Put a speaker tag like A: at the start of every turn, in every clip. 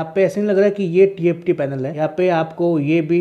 A: यहाँ पे ऐसे नहीं लग रहा है कि ये टी पैनल है यहाँ पे आपको ये भी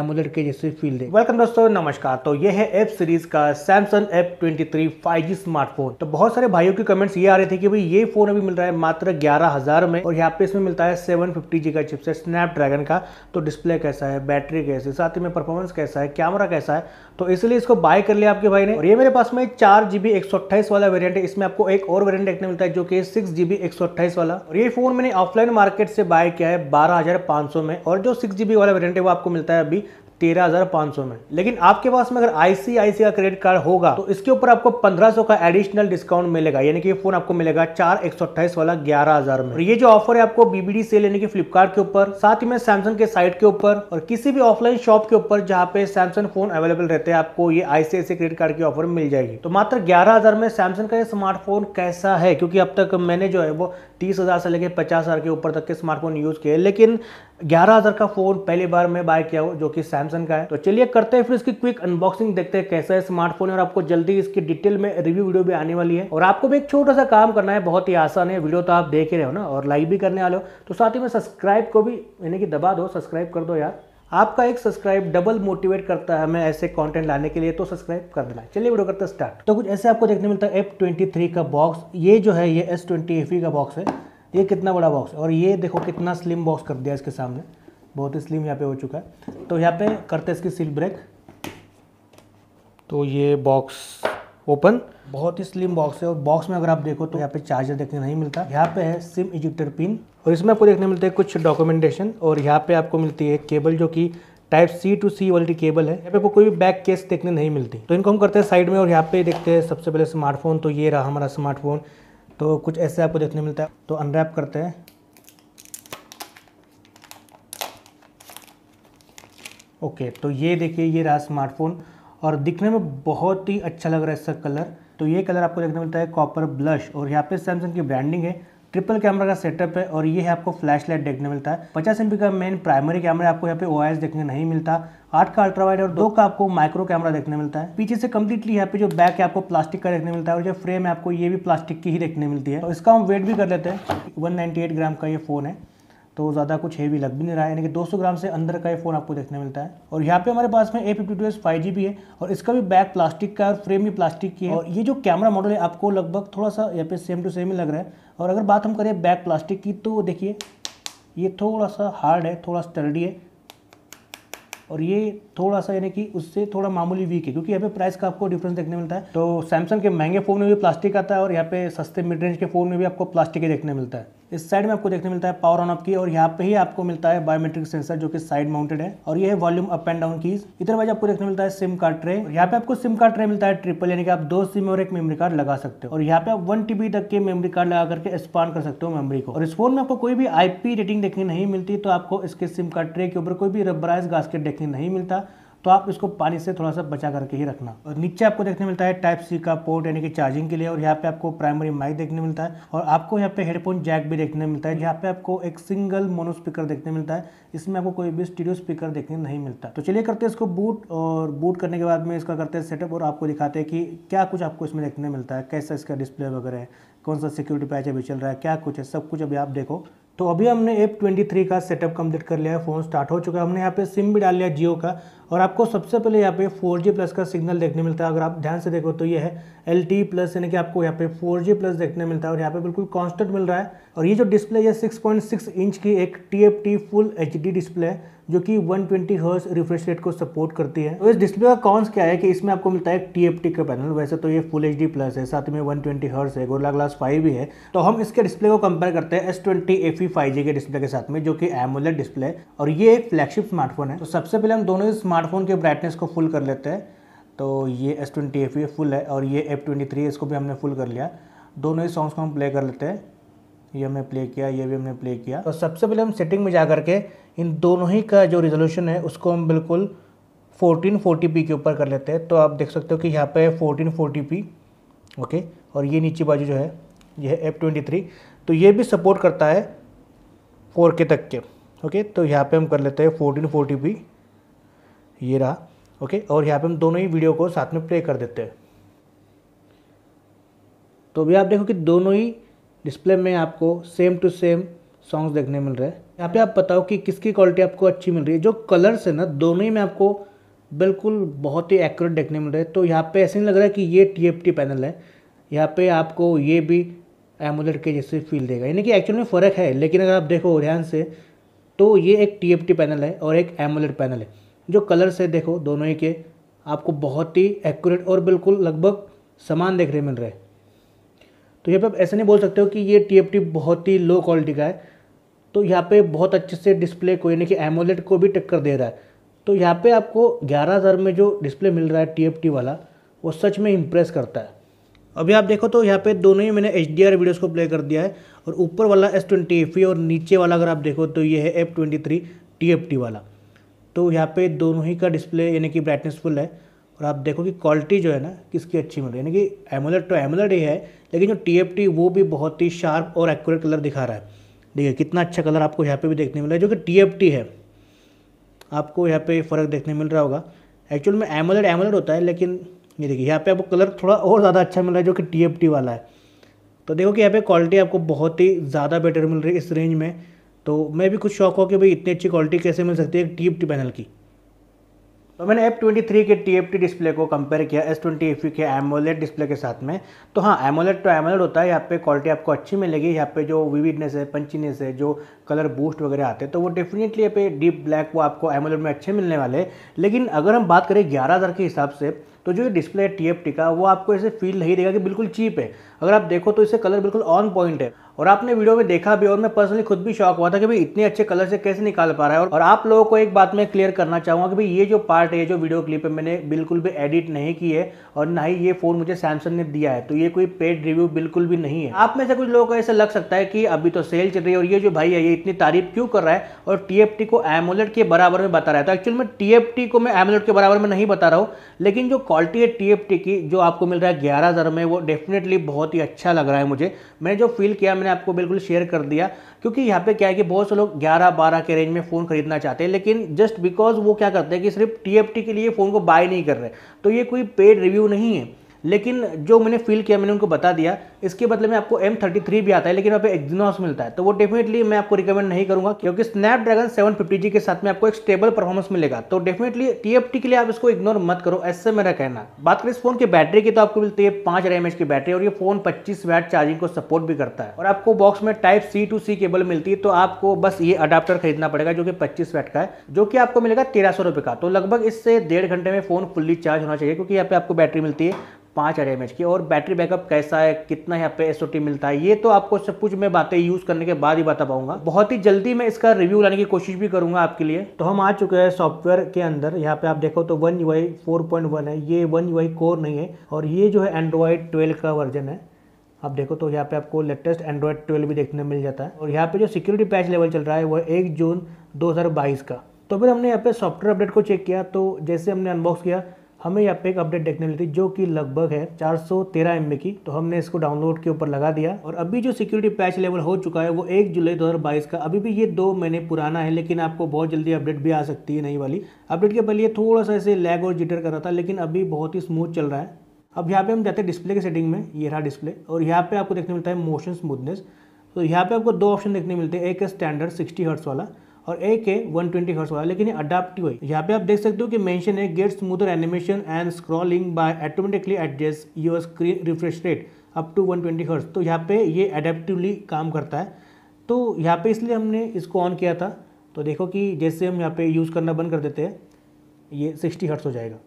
A: एमुलेट के जैसे फील दे वेलकम दोस्तों नमस्कार तो ये है एप सीरीज का Samsung F five G smartphone तो बहुत सारे भाइयों के कमेंट्स ये आ रहे थे कि भाई ये फोन अभी मिल रहा है मात्र ग्यारह हजार में और यहाँ पे इसमें मिलता है सेवन फिफ्टी जी का चिपसेट स्नैपड्रैगन का तो डिस्प्ले कैसा है बैटरी कैसी साथ ही में परफॉर्मेंस कैसा है कैमरा कैसा है तो इसलिए इसको बाय कर लिया आपके भाई ने और ये मेरे पास में चार जीबी एक सौ अट्ठाईस वाला वेरियंट है इसमें आपको एक और वेरियंट देखने मिलता है जो कि सिक्स जीबी एक सौ अट्ठाईस वाला और ये फोन मैंने ऑफलाइन मार्केट से बाय किया है बारह हजार पांच सौ में और जो सिक्स जीबी वाला वेरियंट है वो आपको मिलता है अभी तेरह में लेकिन आपके पास में अगर आईसीआईसी का क्रेडिट कार्ड होगा तो इसके ऊपर आपको 1500 का एडिशनल डिस्काउंट मिलेगा यानी कि ये फोन आपको मिलेगा चार एक सौ अट्ठाईस वाला ग्यारह हजार में और ये जो ऑफर है आपको बीबीडी सेल यानी कि फ्लिपकार्ट के ऊपर साथ ही में सैमसंग के साइट के ऊपर और किसी भी ऑफलाइन शॉप के ऊपर जहाँ पे सैमसंग फोन अवेलेबल रहते हैं आपको ये आईसीआईसी क्रेडिट कार्ड की ऑफर मिल जाएगी तो मात्र ग्यारह में सैमसंग का ये स्मार्टफोन कैसा है क्योंकि अब तक मैंने जो है वो तीस से लेकर पचास के ऊपर तक के स्मार्टफोन यूज किए लेकिन ग्यारह हजार का फोन पहली बार मैं बाय किया हूँ जो कि सैमसंग का है तो चलिए करते हैं फिर इसकी क्विक अनबॉक्सिंग देखते हैं कैसा है स्मार्टफोन और आपको जल्दी इसकी डिटेल में रिव्यू वीडियो भी आने वाली है और आपको भी एक छोटा सा काम करना है बहुत ही आसान है वीडियो तो आप देख ही रहे हो ना और लाइक भी करने वाले हो तो साथ ही में सब्सक्राइब को भी यानी कि दबा दो सब्सक्राइब कर दो यार आपका एक सब्सक्राइब डबल मोटिवेट करता है हमें ऐसे कंटेंट लाने के लिए तो सब्सक्राइब कर देना चलिए वीडियो करते हैं स्टार्ट तो कुछ ऐसे आपको देखने मिलता है एफ ट्वेंटी थ्री का बॉक्स ये जो है ये एस ट्वेंटी e का बॉक्स है ये कितना बड़ा बॉक्स और ये देखो कितना स्लिम बॉक्स कर दिया इसके सामने बहुत ही स्लिम यहाँ पे हो चुका है तो यहाँ पे करते हैं इसकी सील ब्रेक तो ये बॉक्स ओपन बहुत ही स्लिम बॉक्स है और बॉक्स में अगर आप देखो तो यहाँ पे चार्जर देखने नहीं मिलता यहाँ पे है सिम इजिप्टर पिन और इसमें आपको देखने मिलते हैं कुछ डॉक्यूमेंटेशन और यहाँ पे आपको मिलती है केबल जो कि टाइप सी टू सी वाली केबल है यहाँ पे कोई भी बैक केस देखने नहीं मिलती तो इनको हम करते हैं साइड में और यहाँ पे देखते हैं सबसे पहले स्मार्टफोन तो ये रहा हमारा स्मार्टफोन तो कुछ ऐसे आपको देखने मिलता है तो अनरैप करते हैं ओके तो ये देखिए ये रहा स्मार्टफोन और दिखने में बहुत ही अच्छा लग रहा है इसका कलर तो ये कलर आपको देखने मिलता है कॉपर ब्लश और यहाँ पे सैमसंग की ब्रांडिंग है ट्रिपल कैमरा का सेटअप है और ये है आपको फ्लैश लाइट देखने मिलता है पचास एमपी का मेन प्राइमरी कैमरा आपको यहाँ पे ओ देखने नहीं मिलता आठ का अल्ट्रा वाइड और दो का आपको माइक्रो कैमरा देखने मिलता है पीछे से कम्प्लीटली यहाँ पे जो बैक है आपको प्लास्टिक का देखने मिलता है और जो फ्रेम है आपको ये भी प्लास्टिक की ही देखने मिलती है और इसका हम वेट भी कर लेते हैं वन ग्राम का ये फोन है तो ज़्यादा कुछ हेवी लग भी नहीं रहा है यानी कि 200 ग्राम से अंदर का ये फ़ोन आपको देखने मिलता है और यहाँ पे हमारे पास में A fifty two S five G है और इसका भी बैक प्लास्टिक का और फ्रेम भी प्लास्टिक की है और ये जो कैमरा मॉडल है आपको लगभग थोड़ा सा यहाँ पे सेम टू सेम ही लग रहा है और अगर बात हम करें बैक प्लास्टिक की तो देखिए ये थोड़ा सा हार्ड है थोड़ा स्टर्डी है और ये थोड़ा सा यानी कि उससे थोड़ा मामूली वीक है क्योंकि यहाँ पे प्राइस का आपको डिफरेंस देखने मिलता है तो सैमसंग के महंगे फ़ोन में भी प्लास्टिक आता है और यहाँ पे सस्ते मिड रेंज के फ़ोन में भी आपको प्लास्टिक ही देखने मिलता है इस साइड में आपको देखने मिलता है पावर ऑन ऑफ की और यहाँ पे ही आपको मिलता है बायोमेट्रिक सेंसर जो कि साइड माउंटेड है और ये है volume up and down keys इधर वाइज आपको देखने मिलता है सिम कार्ड ट्रे यहाँ पे आपको सिम कार्ड ट्रे मिलता है ट्रिपल यानी कि आप दो सिम और एक मेमरी कार्ड लगा सकते हो और यहाँ पे आप वन टीबी तक के मेमरी कार्ड लगा करके एक्सपांड कर सकते हो मेमरी को और इस फोन में आपको कोई भी आईपी रेटिंग देखने नहीं मिलती तो आपको इसके सिम कार्ड ट्रे के ऊपर कोई भी रबराइज गास्केट देखने नहीं मिलता तो आप इसको पानी से थोड़ा सा बचा करके ही रखना और नीचे आपको देखने मिलता है टाइप सी का पोर्ट यानी कि चार्जिंग के लिए और यहाँ पे आपको प्राइमरी माइक देखने मिलता है और आपको यहाँ पे हेडफोन जैक भी देखने मिलता है यहाँ पे आपको एक सिंगल मोनो स्पीकर देखने मिलता है इसमें आपको कोई भी स्टीडियो स्पीकर देखने नहीं मिलता तो चलिए करते हैं इसको बूट और बूट करने के बाद में इसका करते हैं सेटअप और आपको दिखाते हैं कि क्या कुछ आपको इसमें देखने मिलता है कैसा इसका डिस्प्ले वगैरह है कौन सा सिक्योरिटी पैच अभी चल रहा है क्या कुछ है सब कुछ अभी आप देखो तो अभी हमने एप ट्वेंटी थ्री का सेटअप कंप्लीट कर लिया है फ़ोन स्टार्ट हो चुका है हमने यहाँ पे सिम भी डाल लिया जियो का और आपको सबसे पहले यहाँ पे 4G प्लस का सिग्नल देखने मिलता है अगर आप ध्यान से देखो तो ये है एल टी प्लस यानी कि आपको यहाँ पे 4G प्लस देखने मिलता है और यहाँ पे बिल्कुल कॉन्स्टेंट मिल रहा है और ये जो डिस्प्ले है सिक्स इंच की एक टी फुल एच डिस्प्ले है जो कि 120 ट्वेंटी हर्स रिफ्रेश रेट को सपोर्ट करती है और तो इस डिस्प्ले का कॉन्स क्या है कि इसमें आपको मिलता है टी एफ टी का पैनल वैसे तो ये फुल एच प्लस है साथ में 120 ट्वेंटी हर्स है गोला ग्लास फाइव भी है तो हम इसके डिस्प्ले को कंपेयर करते हैं एस ट्वेंटी एफ के डिस्प्ले के साथ में जो कि एमोलेट डिस्प्ले है और ये एक फ्लैगशिप स्मार्टफोन है तो सबसे पहले हम दोनों स्मार्टफोन के ब्राइटनेस को फुल कर लेते हैं तो ये एस ट्वेंटी एफ फुल है और ये एफ ट्वेंटी थ्री इसको भी हमने फुल कर लिया दोनों ही सॉन्ग्स को हम प्ले कर लेते हैं ये हमने प्ले किया ये भी हमने प्ले किया और तो सबसे पहले हम सेटिंग में जा करके इन दोनों ही का जो रिजोल्यूशन है उसको हम बिल्कुल 1440p के ऊपर कर लेते हैं तो आप देख सकते हो कि यहाँ पे 1440p ओके और ये नीचे बाजू जो है ये है एफ ट्वेंटी तो ये भी सपोर्ट करता है फोर के तक के ओके तो यहाँ पे हम कर लेते हैं फोर्टीन फोर्टी पी ये रहा ओके और यहाँ पे हम दोनों ही वीडियो को साथ में प्ले कर देते हैं तो अभी आप देखो कि दोनों ही डिस्प्ले में आपको सेम टू सेम सॉन्ग्स देखने मिल रहे हैं यहाँ पे आप बताओ कि किसकी क्वालिटी आपको अच्छी मिल रही है जो कलर्स है ना दोनों ही में आपको बिल्कुल बहुत ही एक्यूरेट देखने मिल रहे हैं तो यहाँ पे ऐसे नहीं लग रहा है कि ये टी पैनल है यहाँ पे आपको ये भी एमुलेट के जैसे फील देगा यानी कि एक्चुअल में फ़र्क है लेकिन अगर आप देखो ध्यान से तो ये एक टी पैनल है और एक एमुलेट पैनल है जो कलर्स है देखो दोनों ही के आपको बहुत ही एक्यूरेट और बिल्कुल लगभग समान देखने मिल रहे हैं तो यहाँ पे आप ऐसे नहीं बोल सकते हो कि ये टी बहुत ही लो क्वालिटी का है तो यहाँ पे बहुत अच्छे से डिस्प्ले को यानी कि एमोलेट को भी टक्कर दे रहा है तो यहाँ पे आपको ग्यारह हज़ार में जो डिस्प्ले मिल रहा है टी वाला वो सच में इम्प्रेस करता है अभी आप देखो तो यहाँ पे दोनों ही मैंने एच डी आर वीडियोज़ को प्ले कर दिया है और ऊपर वाला एस ट्वेंटी एफ और नीचे वाला अगर आप देखो तो ये है F twenty three T F T वाला तो यहाँ पे दोनों ही का डिस्प्ले यानी कि ब्राइटनेस फुल है और आप देखो कि क्वालिटी जो है ना किसकी अच्छी मिल रही है यानी कि एमुलेट तो एमुलेट ही है लेकिन जो टी वो भी बहुत ही शार्प और एक्यूरेट कलर दिखा रहा है देखिए कितना अच्छा कलर आपको यहाँ पे भी देखने मिला है जो कि टी है आपको यहाँ पे फ़र्क देखने मिल रहा होगा एक्चुअल में एमोलेड एमोलेड होता है लेकिन ये देखिए यहाँ पर आपको कलर थोड़ा और ज़्यादा अच्छा मिल रहा है जो कि टी वाला है तो देखो कि यहाँ पर क्वालिटी आपको बहुत ही ज़्यादा बेटर मिल रही है इस रेंज में तो मैं भी कुछ शौक हो कि भाई इतनी अच्छी क्वालिटी कैसे मिल सकती है टी पैनल की तो मैंने एफ ट्वेंटी थ्री के टी एफ टी डिस्प्ले को कंपेयर किया एस ट्वेंटी के एमोलेट डिस्प्ले के साथ में तो हाँ एमोलेट तो AMOLED होता है यहाँ पे क्वालिटी आपको अच्छी मिलेगी यहाँ पे जो विविडनेस है पंचीनेस है जो कलर बूस्ट वगैरह आते हैं तो वो डेफिनेटली यहाँ पे डीप ब्लैक वो आपको AMOLED में अच्छे मिलने वाले लेकिन अगर हम बात करें ग्यारह हज़ार के हिसाब से तो जो ये डिस्प्ले है टी का वो आपको ऐसे फील नहीं देगा कि बिल्कुल चीप है अगर आप देखो तो इससे कलर बिल्कुल ऑन पॉइंट है और आपने वीडियो में देखा भी और मैं पर्सनली खुद भी शौक हुआ था कि भाई इतने अच्छे कलर से कैसे निकाल पा रहा है और आप लोगों को एक बात मैं क्लियर करना चाहूँगा कि भाई ये जो पार्ट है जो वीडियो क्लिप है मैंने बिल्कुल भी एडिट नहीं की है और ना ही ये फ़ोन मुझे सैमसंग ने दिया है तो ये कोई पेड रिव्यू बिल्कुल भी नहीं है आप में से कुछ लोगों को ऐसा लग सकता है कि अभी तो सेल चल रही है और ये जो भाई है ये इतनी तारीफ क्यों कर रहा है और टी को एमोलेट के बराबर में बता रहा है तो एक्चुअल में टी को मैं एमोलेट के बराबर में नहीं बता रहा हूँ लेकिन जो क्वालिटी है टी की जो आपको मिल रहा है ग्यारह में वो डेफिनेटली बहुत ही अच्छा लग रहा है मुझे मैंने जो फील किया मैंने आपको बिल्कुल शेयर कर दिया क्योंकि यहाँ पे क्या है कि बहुत से लोग 11 12 के रेंज में फ़ोन खरीदना चाहते हैं लेकिन जस्ट बिकॉज वो क्या करते हैं कि सिर्फ टी के लिए फ़ोन को बाय नहीं कर रहे तो ये कोई पेड रिव्यू नहीं है लेकिन जो मैंने फील किया मैंने उनको बता दिया इसके बदले में आपको एम थर्टी थ्री भी आता है लेकिन वहाँ पे एक्जिनॉस मिलता है तो वो डेफिनेटली मैं आपको रिकमेंड नहीं करूँगा क्योंकि स्नैपड्रैगन सेवन फिफ्टी जी के साथ में आपको एक स्टेबल परफॉर्मेंस मिलेगा तो डेफिनेटली टी के लिए आप इसको इग्नोर मत करो ऐसे मेरा कहना बात करें इस फोन की बैटरी की तो आपको मिलती है पाँच रैम की बैटरी और ये फोन पच्चीस वैट चार्जिंग को सपोर्ट भी करता है और आपको बॉक्स में type C to C cable मिलती है तो आपको बस ये अडाप्टर खरीदना पड़ेगा जो कि पच्चीस वैट का है जो कि आपको मिलेगा तेरह सौ रुपये का तो लगभग इससे डेढ़ घंटे में फोन फुल्ली चार्ज होना चाहिए क्योंकि यहाँ पे आपको बैटरी मिलती है पाँच हजार एम की और बैटरी बैकअप कैसा है कितना यहाँ पे एस मिलता है ये तो आपको सब कुछ मैं बातें यूज़ करने के बाद ही बता पाऊंगा बहुत ही जल्दी मैं इसका रिव्यू लाने की कोशिश भी करूंगा आपके लिए तो हम आ चुके हैं सॉफ्टवेयर के अंदर यहाँ पे आप देखो तो one U four point one है ये वन यू कोर नहीं है और ये जो है एंड्रॉयड ट्वेल्व का वर्जन है आप देखो तो यहाँ पे आपको लेटेस्ट एंड्रॉयड ट्वेल्व भी देखने मिल जाता है और यहाँ पे जो सिक्योरिटी पैच लेवल चल रहा है वो एक जून दो का तो फिर हमने यहाँ पे सॉफ्टवेयर अपडेट को चेक किया तो जैसे हमने अनबॉक्स किया हमें यहाँ पे एक अपडेट देखने मिली थी जो कि लगभग है 413 एमबी की तो हमने इसको डाउनलोड के ऊपर लगा दिया और अभी जो सिक्योरिटी पैच लेवल हो चुका है वो एक जुलाई 2022 का अभी भी ये दो महीने पुराना है लेकिन आपको बहुत जल्दी अपडेट भी आ सकती है नई वाली अपडेट के पहले थोड़ा सा ऐसे लैग और जिटर कर रहा था लेकिन अभी बहुत ही स्मूथ चल रहा है अब यहाँ पे हम जाते हैं डिस्प्ले के सेटिंग में ये रहा डिस्प्ले और यहाँ पे आपको देखने मिलता है मोशन स्मूथनेस तो यहाँ पे आपको दो ऑप्शन देखने मिलते हैं एक है स्टैंडर्ड सिक्सटी हर्ट्स वाला और एक है 120 ट्वेंटी वाला लेकिन ये अडाप्टिव है यहाँ पे आप देख सकते हो कि मेंशन है get smoother animation and scrolling by automatically adjust your screen refresh rate up to 120 twenty तो यहाँ पे ये अडेप्टिवली काम करता है तो यहाँ पे इसलिए हमने इसको ऑन किया था तो देखो कि जैसे हम यहाँ पे यूज़ करना बंद कर देते हैं ये सिक्सटी हर्ट्स हो जाएगा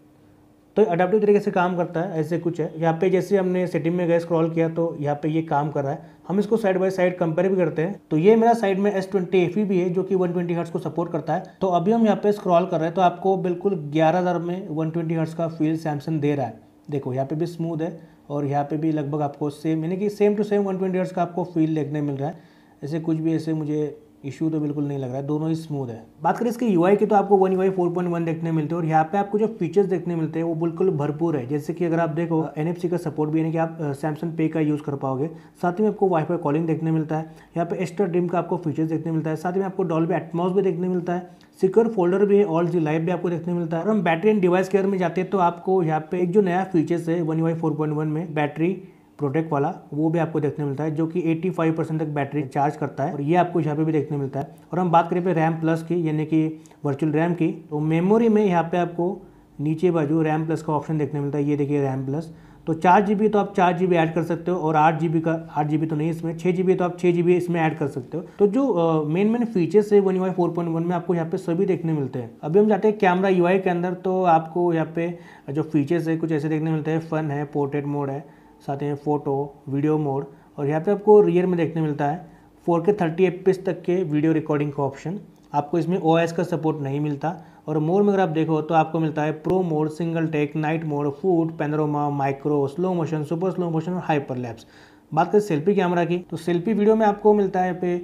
A: तो अडाप्टिव तरीके से काम करता है ऐसे कुछ है यहाँ पे जैसे हमने सेटिंग में गए स्क्रॉल किया तो यहाँ पे ये काम कर रहा है हम इसको साइड बाय साइड कंपेयर भी करते हैं तो ये मेरा साइड में एस ट्वेंटी e भी है जो कि 120 ट्वेंटी को सपोर्ट करता है तो अभी हम यहाँ पे स्क्रॉल कर रहे हैं तो आपको बिल्कुल ग्यारह हज़ार में वन ट्वेंटी का फील सैमसंग दे रहा है देखो यहाँ पे भी स्मूथ है और यहाँ पे भी लगभग आपको सेम यानी कि same to same one twenty का आपको फील देखने मिल रहा है ऐसे कुछ भी ऐसे मुझे इशू तो बिल्कुल नहीं लग रहा है दोनों ही स्मूथ है बात करें इसके यूआई की तो आपको वन यूआई वन देखने मिलते हैं और यहाँ पे आपको जो फीचर्स देखने मिलते हैं वो बिल्कुल भरपूर है जैसे कि अगर आप देखो एन का सपोर्ट भी यानी कि आप सैमसंग पे का यूज़ कर पाओगे साथ ही में आपको वाईफाई कॉलिंग देखने मिलता है यहाँ पे एक्स्ट्रा ड्रीम का आपको फीचर्स देखने मिलता है साथ ही में आपको डॉल भी एटमोस भी देखने मिलता है सिक्योर फोल्डर भी है ऑल जी लाइव भी आपको देखने मिलता है और हम बैटरी एंड डिवाइस केयर में जाते हैं तो आपको यहाँ पे एक जो नया फीचर्स है one UI four point one में बैटरी प्रोडक्ट वाला वो भी आपको देखने मिलता है जो कि 85 परसेंट तक बैटरी चार्ज करता है और ये आपको यहाँ पे भी देखने मिलता है और हम बात करें पे रैम प्लस की यानी कि वर्चुअल रैम की तो मेमोरी में यहाँ पे आपको नीचे बाजू रैम प्लस का ऑप्शन देखने मिलता है ये देखिए रैम प्लस तो चार जी तो आप चार जी ऐड कर सकते हो और आठ जी का आठ जी तो नहीं इसमें छः जी तो आप छः जी इसमें ऐड कर सकते हो तो जो मेन मेन फीचर्स है one U four point one में आपको यहाँ पे सभी देखने मिलते हैं अभी हम जाते हैं कैमरा यू के अंदर तो आपको यहाँ पे जो फीचर्स है कुछ ऐसे देखने मिलते हैं फन है पोर्ट्रेट मोड है साथ में फ़ोटो वीडियो मोड और यहाँ पे आपको रियर में देखने मिलता है फोर के थर्टी एफ तक के वीडियो रिकॉर्डिंग का ऑप्शन आपको इसमें ओ का सपोर्ट नहीं मिलता और मोड में अगर आप देखो तो आपको मिलता है pro mode single take night mode food panorama micro slow motion super slow motion और हाइपर लैप्स बात करें सेल्फी कैमरा की तो सेल्फी वीडियो में आपको मिलता है पे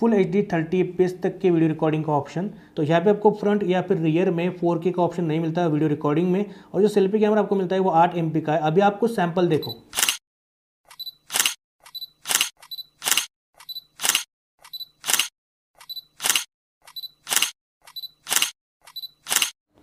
A: फुल एच डी थर्टी पीस तक की वीडियो रिकॉर्डिंग का ऑप्शन तो यहाँ पे आपको फ्रंट या फिर रियर में फोर के का ऑप्शन नहीं मिलता है वीडियो रिकॉर्डिंग में और जो सेल्फी कैमरा आपको मिलता है वो आठ एम का है अभी आपको सैम्पल देखो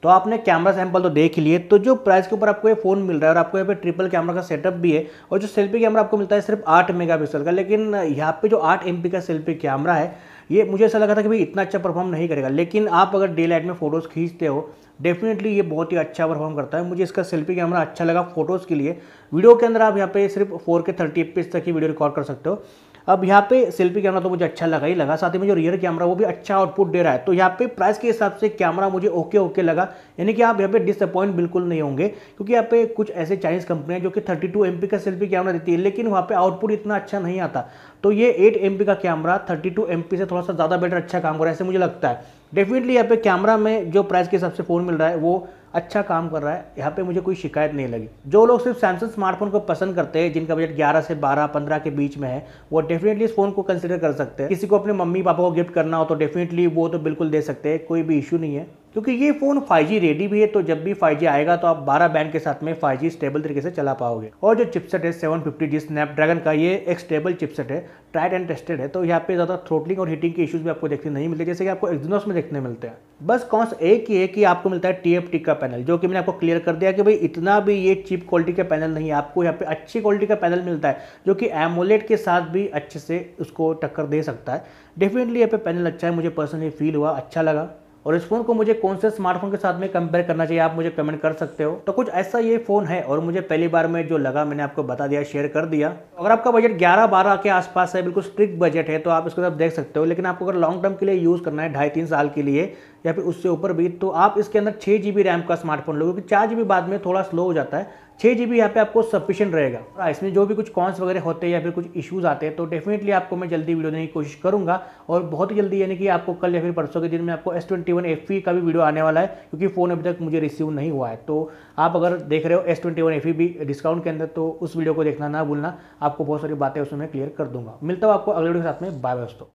A: तो आपने कैमरा सैंपल तो देख लिए तो जो प्राइस के ऊपर आपको ये फ़ोन मिल रहा है और आपको यहाँ पे ट्रिपल कैमरा का सेटअप भी है और जो सेल्फी कैमरा आपको मिलता है सिर्फ आठ मेगा का लेकिन यहाँ पे जो आठ एम का सेल्फी कैमरा है ये मुझे ऐसा लगा था कि भाई इतना अच्छा परफॉर्म नहीं करेगा लेकिन आप अगर डे लाइट में फ़ोटोज़ खींचते हो डेफिनेटली ये बहुत ही अच्छा परफॉर्म करता है मुझे इसका सेल्फी कैमरा अच्छा लगा फोटोज़ के लिए वीडियो के अंदर आप यहाँ पे सिर्फ 4K 30 के तक की वीडियो रिकॉर्ड कर सकते हो अब यहाँ पे सेल्फी कैमरा तो मुझे अच्छा लगा ही लगा साथ ही में जो रियर कैमरा वो भी अच्छा आउटपुट दे रहा है तो यहाँ पे प्राइस के हिसाब से कैमरा मुझे ओके ओके लगा यानी कि आप यहाँ पे डिसअपॉइंट बिल्कुल नहीं होंगे क्योंकि यहाँ पे कुछ ऐसे चाइनीज़ कंपनियाँ जो कि थर्टी टू का सेल्फी कैमरा देती है लेकिन वहाँ पर आउटपुट इतना अच्छा नहीं आता तो ये एट का कैमरा थर्टी टू से थोड़ा सा ज़्यादा बेटर अच्छा काम कर रहा है ऐसे मुझे लगता है डेफिनेटली यहाँ पे कैमरा में जो प्राइस के हिसाब से फ़ोन मिल रहा है वो अच्छा काम कर रहा है यहाँ पे मुझे कोई शिकायत नहीं लगी जो लोग सिर्फ सैमसंग स्मार्टफोन को पसंद करते हैं जिनका बजट 11 से 12, 15 के बीच में है वो डेफिनेटली इस फोन को कंसिडर कर सकते हैं किसी को अपने मम्मी पापा को गिफ्ट करना हो तो डेफिनेटली वो तो बिल्कुल दे सकते हैं कोई भी इशू नहीं है क्योंकि ये फ़ोन 5G रेडी भी है तो जब भी 5G आएगा तो आप 12 बैंड के साथ में 5G स्टेबल तरीके से चला पाओगे और जो चिपसेट है फिफ्टी जी स्नैपड्रैगन का ये एक स्टेबल चिपसेट है ट्राइड एंड टेस्टेड है तो यहाँ पे ज़्यादा थ्रोटलिंग और हीटिंग के इशूज़ भी आपको देखने नहीं मिलते जैसे कि आपको एक्जनोस में देखने मिलते हैं बस कॉन्स एक ही है कि आपको मिलता है टी का पैनल जो कि मैंने आपको क्लियर कर दिया कि भाई इतना भी ये चीप क्वालिटी का पैनल नहीं है आपको यहाँ पे अच्छी क्वालिटी का पैनल मिलता है जो कि एमोलेट के साथ भी अच्छे से उसको टक्कर दे सकता है डेफिनेटली यहाँ पे पैनल अच्छा है मुझे पर्सनली फील हुआ अच्छा लगा और इस फ़ोन को मुझे कौन से स्मार्टफोन के साथ में कंपेयर करना चाहिए आप मुझे कमेंट कर सकते हो तो कुछ ऐसा ये फ़ोन है और मुझे पहली बार में जो लगा मैंने आपको बता दिया शेयर कर दिया अगर आपका बजट ग्यारह बारह के आसपास है बिल्कुल स्ट्रिक्ट बजट है तो आप इसको देख सकते हो लेकिन आपको अगर लॉन्ग टर्म के लिए यूज़ करना है ढाई तीन साल के लिए या फिर उससे ऊपर भी तो आप इसके अंदर छः जी रैम का स्मार्टफोन लोगे क्योंकि चार जी बाद में थोड़ा स्लो हो जाता है छः जी बी यहाँ पर आपको सफिशियंट रहेगा इसमें जो भी कुछ कॉन्स वगैरह होते हैं या फिर कुछ इश्यूज आते हैं तो डेफिनेटली आपको मैं जल्दी वीडियो देने की कोशिश करूंगा और बहुत ही जल्दी यानी कि आपको कल या फिर परसों के दिन में आपको एस ट्वेंटी वन एफ का भी वीडियो आने वाला है क्योंकि फ़ोन अभी तक मुझे रिसीव नहीं हुआ है तो आप अगर देख रहे हो एस ट्वेंटी वन एफ भी डिस्काउंट के अंदर तो उस वीडियो को देखना ना भूलना आपको बहुत सारी बातें उसमें क्लियर कर दूंगा मिलता हूँ आपको अगले वीडियो के साथ में बाय दोस्तों